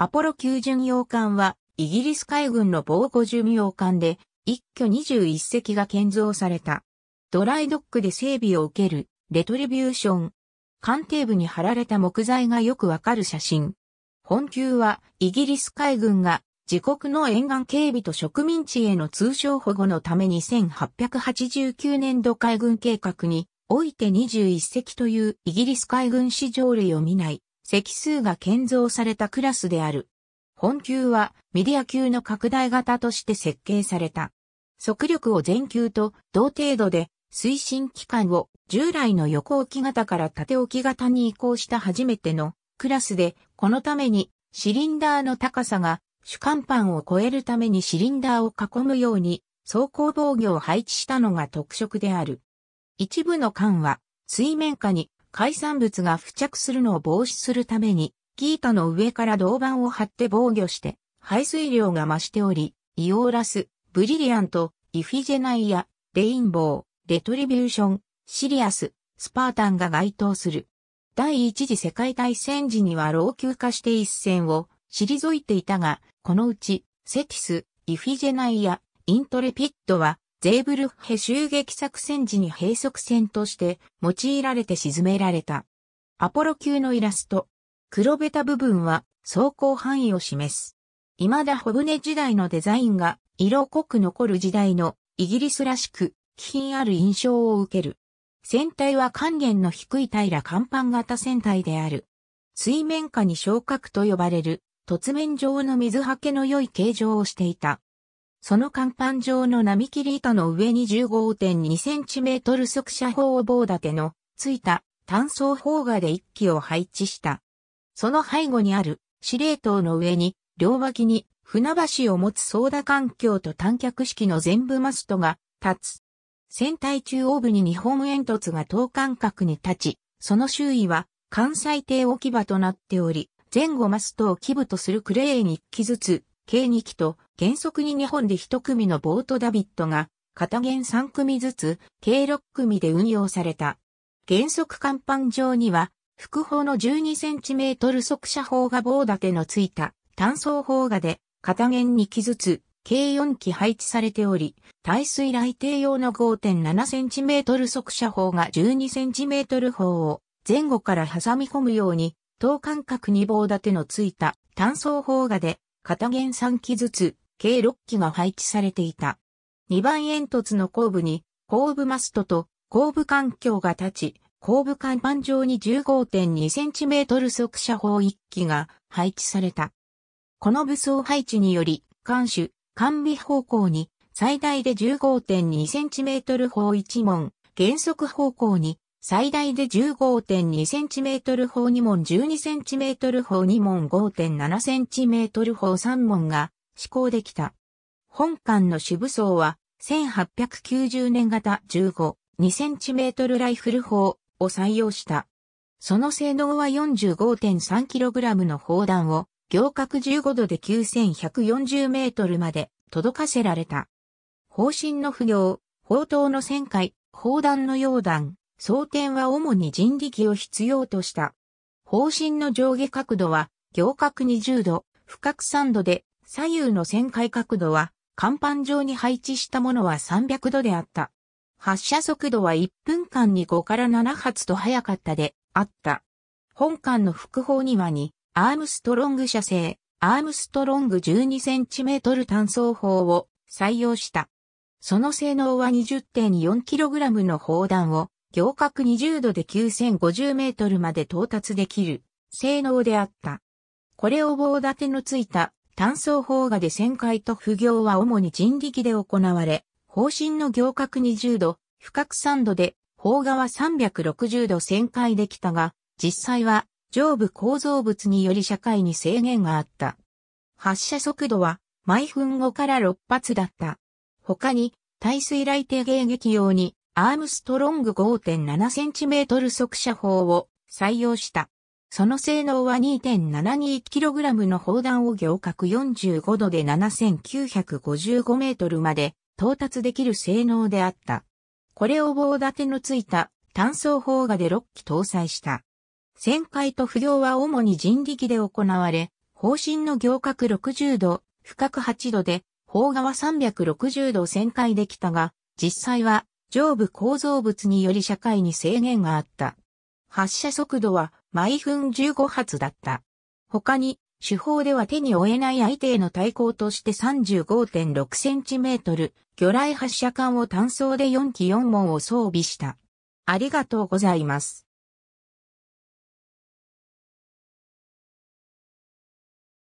アポロ9巡洋艦は、イギリス海軍の防護巡洋艦で、一挙21隻が建造された。ドライドックで整備を受ける、レトリビューション。艦艇部に貼られた木材がよくわかる写真。本級は、イギリス海軍が、自国の沿岸警備と植民地への通商保護のために1889年度海軍計画に、おいて21隻というイギリス海軍史上例を見ない席数が建造されたクラスである。本球はメディア球の拡大型として設計された。速力を全球と同程度で推進機関を従来の横置き型から縦置き型に移行した初めてのクラスで、このためにシリンダーの高さが主幹板を超えるためにシリンダーを囲むように走行防御を配置したのが特色である。一部の艦は水面下に海産物が付着するのを防止するために、キータの上から銅板を張って防御して、排水量が増しており、イオーラス、ブリリアント、イフィジェナイア、レインボー、レトリビューション、シリアス、スパータンが該当する。第一次世界大戦時には老朽化して一戦を退いていたが、このうち、セティス、イフィジェナイア、イントレピッドはゼーブルッヘ襲撃作戦時に閉塞船として用いられて沈められた。アポロ級のイラスト。黒べた部分は走行範囲を示す。未だ小船時代のデザインが色濃く残る時代のイギリスらしく、気品ある印象を受ける。船体は還元の低い平ら甲板型船体である。水面下に昇格と呼ばれる、突面状の水はけの良い形状をしていた。その甲板上の波切り板の上に 15.2cm 速射砲棒立てのついた単装砲画で一機を配置した。その背後にある司令塔の上に両脇に船橋を持つ操舵環境と短脚式の全部マストが立つ。船体中央部に日本煙突が等間隔に立ち、その周囲は関西艇置き場となっており、前後マストを基部とするクレーン一機ずつ、計2機と原則に2本で1組のボートダビットが片弦3組ずつ計6組で運用された。原則甲板上には副砲の 12cm 速射砲が棒立てのついた単装砲がで片弦2機ずつ計4機配置されており、耐水雷艇用の 5.7cm 速射砲が 12cm 砲を前後から挟み込むように等間隔に棒立てのついた単装砲がで片弦3機ずつ、計6機が配置されていた。2番煙突の後部に、後部マストと後部環境が立ち、後部甲板上に 15.2cm 速射砲1機が配置された。この武装配置により、艦首、艦尾方向に最大で 15.2cm 砲1門、減速方向に最大で 15.2cm 砲2門 12cm 砲2門 5.7cm 砲3門が施行できた。本館の主武装は1890年型15、2cm ライフル砲を採用した。その性能は 45.3kg の砲弾を行角15度で 9140m まで届かせられた。砲身の不要、砲塔の旋回、砲弾の溶弾、装填は主に人力を必要とした。方針の上下角度は、行角20度、深角3度で、左右の旋回角度は、甲板上に配置したものは300度であった。発射速度は1分間に5から7発と速かったで、あった。本艦の副砲には2、アームストロング射精、アームストロング 12cm 単装砲を採用した。その性能は 20.4kg の砲弾を行角20度で9050メートルまで到達できる、性能であった。これを棒立てのついた単層砲画で旋回と不行は主に人力で行われ、方針の行角20度、深く3度で、砲画は360度旋回できたが、実際は上部構造物により社会に制限があった。発射速度は毎分5から6発だった。他に、耐水雷艇迎撃用にアームストロング 5.7cm 速射砲を採用した。その性能は 2.72kg の砲弾を行角45度で7955メートルまで到達できる性能であった。これを棒立てのついた単装砲画で6機搭載した。旋回と不行は主に人力で行われ、砲身の行角60度、深く8度で、砲画は360度旋回できたが、実際は上部構造物により社会に制限があった。発射速度は毎分15発だった。他に、手法では手に負えない相手への対抗として35.6センチメートル、魚雷発射管を単装で4機4門を装備した。ありがとうございます。